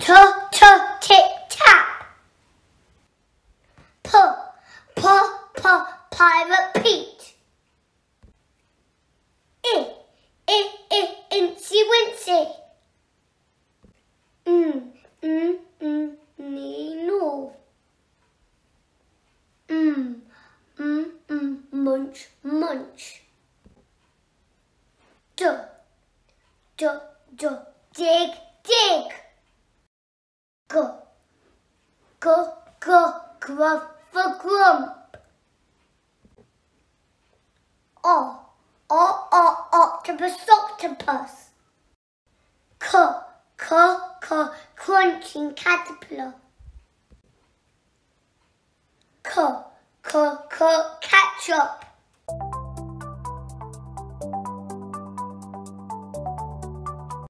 t tip tap. P p p pirate Pete. I I I incy wincy. Mm mm mm nino. Mm mm mm munch munch. D d d dig. K, K, K for clump. O, O, O, octopus, octopus. crunching caterpillar. K, K, K, ketchup.